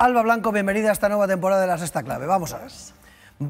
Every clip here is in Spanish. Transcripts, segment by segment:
Alba Blanco, bienvenida a esta nueva temporada de la Sexta Clave. Vamos a ver.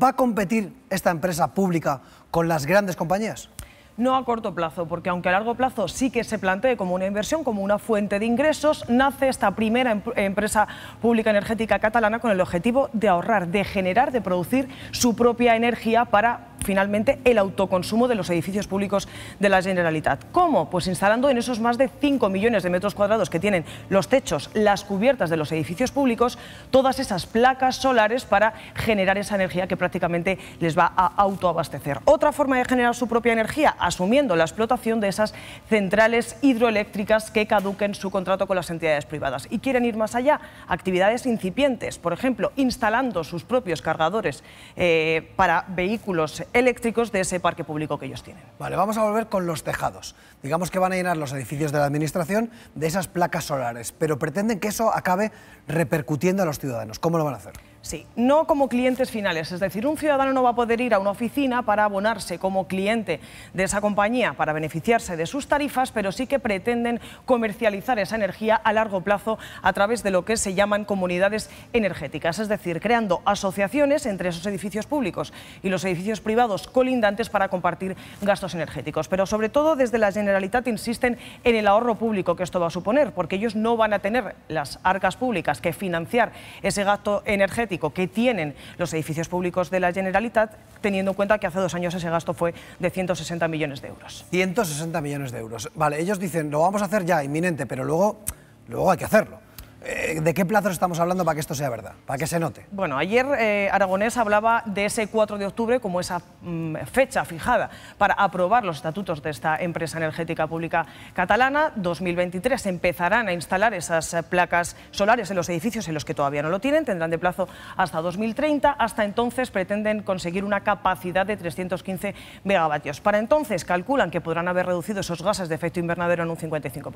¿Va a competir esta empresa pública con las grandes compañías? No a corto plazo, porque aunque a largo plazo sí que se plantee como una inversión, como una fuente de ingresos, nace esta primera em-, empresa pública energética catalana con el objetivo de ahorrar, de generar, de producir su propia energía para finalmente el autoconsumo de los edificios públicos de la Generalitat. ¿Cómo? Pues instalando en esos más de 5 millones de metros cuadrados que tienen los techos, las cubiertas de los edificios públicos, todas esas placas solares para generar esa energía que prácticamente les va a autoabastecer. Otra forma de generar su propia energía, asumiendo la explotación de esas centrales hidroeléctricas que caduquen su contrato con las entidades privadas. Y quieren ir más allá, actividades incipientes, por ejemplo, instalando sus propios cargadores eh, para vehículos eléctricos de ese parque público que ellos tienen. Vale, vamos a volver con los tejados. Digamos que van a llenar los edificios de la Administración de esas placas solares, pero pretenden que eso acabe repercutiendo a los ciudadanos. ¿Cómo lo van a hacer? Sí, no como clientes finales, es decir, un ciudadano no va a poder ir a una oficina para abonarse como cliente de esa compañía para beneficiarse de sus tarifas, pero sí que pretenden comercializar esa energía a largo plazo a través de lo que se llaman comunidades energéticas, es decir, creando asociaciones entre esos edificios públicos y los edificios privados colindantes para compartir gastos energéticos. Pero sobre todo desde la Generalitat insisten en el ahorro público que esto va a suponer, porque ellos no van a tener las arcas públicas que financiar ese gasto energético que tienen los edificios públicos de la Generalitat, teniendo en cuenta que hace dos años ese gasto fue de 160 millones de euros. 160 millones de euros. Vale, ellos dicen, lo vamos a hacer ya, inminente, pero luego, luego hay que hacerlo. Eh, ¿De qué plazo estamos hablando para que esto sea verdad? Para que se note. Bueno, ayer eh, Aragonés hablaba de ese 4 de octubre como esa mm, fecha fijada para aprobar los estatutos de esta empresa energética pública catalana. 2023 empezarán a instalar esas eh, placas solares en los edificios en los que todavía no lo tienen. Tendrán de plazo hasta 2030. Hasta entonces pretenden conseguir una capacidad de 315 megavatios. Para entonces calculan que podrán haber reducido esos gases de efecto invernadero en un 55%.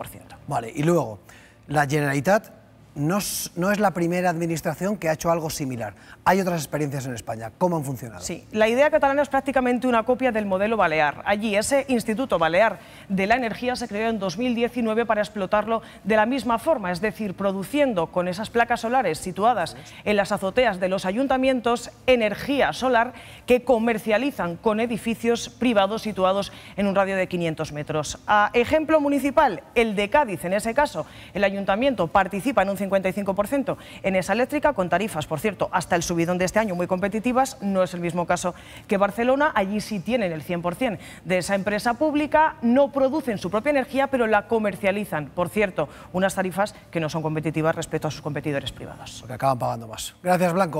Vale, y luego la Generalitat no es, la primera administración que ha hecho algo similar. Hay otras experiencias en España. ¿Cómo han funcionado? Sí, la idea catalana es prácticamente una copia del modelo Balear. Allí ese Instituto Balear de la Energía se creó en 2019 para explotarlo de la misma forma, es decir, produciendo con esas placas solares situadas en las azoteas de los ayuntamientos energía solar que comercializan con edificios privados situados en un radio de 500 metros. A ejemplo municipal, el de Cádiz, en ese caso, el ayuntamiento participa en un 55% en esa eléctrica, con tarifas, por cierto, hasta el subidón de este año muy competitivas. No es el mismo caso que Barcelona, allí sí tienen el 100% de esa empresa pública, no producen su propia energía, pero la comercializan, por cierto, unas tarifas que no son competitivas respecto a sus competidores privados. Porque acaban pagando más. Gracias, Blanco.